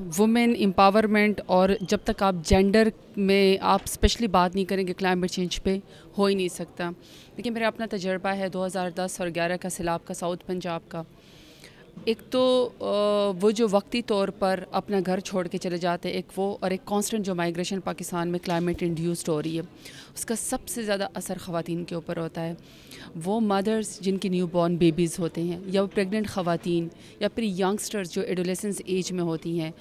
women empowerment और जब तक आप जेंडर में आप स्पेशली बात नहीं करेंगे क्लाइमेट चेंज पे हो ही नहीं सकता देखिए मेरा अपना तजर्बा है 2010 और 11 का सैलाब का साउथ पंजाब का एक तो वो जो वक्ती तौर पर अपना घर छोड़ के चले जाते हैं एक वो और एक कांस्टेंट जो माइग्रेशन पाकिस्तान में क्लाइमेट इंड्यूस्ड हो रही है उसका सबसे ज़्यादा असर ख़वान के ऊपर होता है वो मदर्स जिनकी न्यू बॉर्न बेबीज़ होते हैं या वो प्रेगनेंट ख़वातीन या फिर यंगस्टर्स जो एडोलेसेंस एज में होती हैं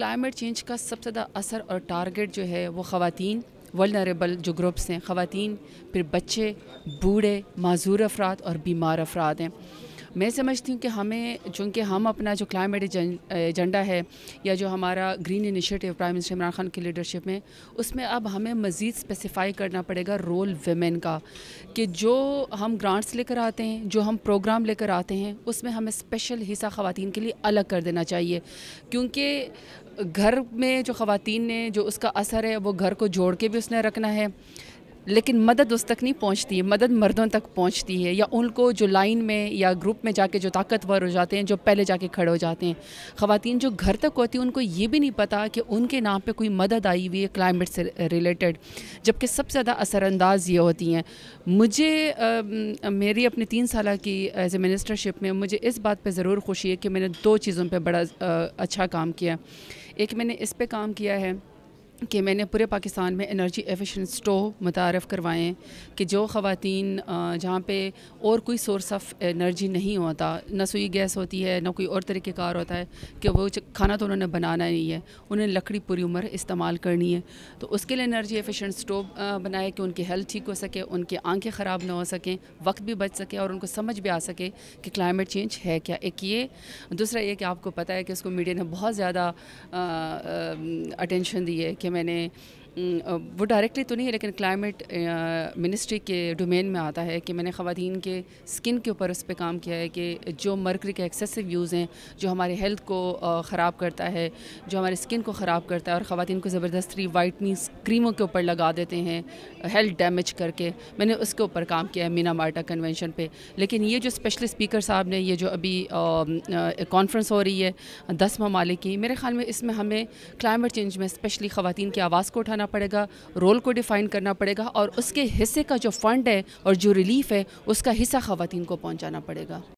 क्लाइमेट चेंज का सबसे ज़्यादा असर और टारगेट जो है वो ख़वातीन वलनरेबल जो ग्रुप्स हैं ख़वातीन फिर बच्चे बूढ़े माजूर अफराद और बीमार अफराद हैं मैं समझती हूँ कि हमें चूँकि हम अपना जो क्लाइमेट एजेंडा है या जो हमारा green initiative prime minister Imran Khan की लीडरशिप में उसमें अब हमें मज़ीद स्पेसिफाई करना पड़ेगा रोल वेमेन का कि जो हम ग्रांट्स लेकर आते हैं जो हम प्रोग्राम लेकर आते हैं उसमें हमें स्पेशल हिस्सा खुतिन के लिए अलग कर देना चाहिए क्योंकि घर में जो खुतिन ने जो उसका असर है वो घर को जोड़ के भी उसने रखना है लेकिन मदद उस तक नहीं पहुंचती है मदद मर्दों तक पहुंचती है या उनको जो लाइन में या ग्रुप में जाके जो ताकतवर हो जाते हैं जो पहले जाके खड़े हो जाते हैं खातन जो घर तक होती हैं उनको ये भी नहीं पता कि उनके नाम पर कोई मदद आई हुई है क्लाइमेट से रिलेटेड जबकि सबसे ज़्यादा असरानंदाज ये होती हैं मुझे आ, मेरी अपने तीन साल की एज ए मिनिस्टरशिप में मुझे इस बात पर ज़रूर खुशी है कि मैंने दो चीज़ों पर बड़ा आ, अच्छा काम किया एक मैंने इस पर काम किया है कि मैंने पूरे पाकिस्तान में एनर्जी एफिशिएंट स्टोव मुतारफ़ करवाएँ कि जो ख़वान जहाँ पे और कोई सोर्स ऑफ एनर्जी नहीं होता ना सुई गैस होती है ना कोई और तरीक़ेकार होता है कि वो खाना तो उन्होंने बनाना नहीं है उन्हें लकड़ी पूरी उम्र इस्तेमाल करनी है तो उसके लिए एनर्जी एफिशिएंट स्टोव बनाए कि उनकी हेल्थ ठीक हो सके उनकी आँखें ख़राब ना हो सकें वक्त भी बच सके और उनको समझ भी आ सके कि क्लाइमेट चेंज है क्या एक ये दूसरा ये कि आपको पता है कि उसको मीडिया ने बहुत ज़्यादा अटेंशन दी है कि मैंने हम्म, वो डायरेक्टली तो नहीं है लेकिन क्लाइमेट मिनिस्ट्री के डोमेन में आता है कि मैंने खवतिन के स्किन के ऊपर उस पर काम किया है कि जो मरकरी के एक्सेसिव यूज़ हैं जो हमारे हेल्थ को ख़राब करता है जो हमारे स्किन को ख़राब करता है और ख़वान को ज़बरदस्ती वाइटनिंग क्रीमों के ऊपर लगा देते हैं हेल्थ डैमेज करके मैंने उसके ऊपर काम किया है मीना मार्टा कन्वेंशन पर लेकिन ये जो स्पेशल स्पीकर साहब ने ये जो अभी कॉन्फ्रेंस हो रही है दस ममालिक की मेरे ख्याल में इसमें हमें क्लाइमेट चेंज में स्पेशली ख़वान की आवाज़ को उठाना पड़ेगा रोल को डिफ़ाइन करना पड़ेगा और उसके हिस्से का जो फ़ंड है और जो रिलीफ़ है उसका हिस्सा ख़वान को पहुँचाना पड़ेगा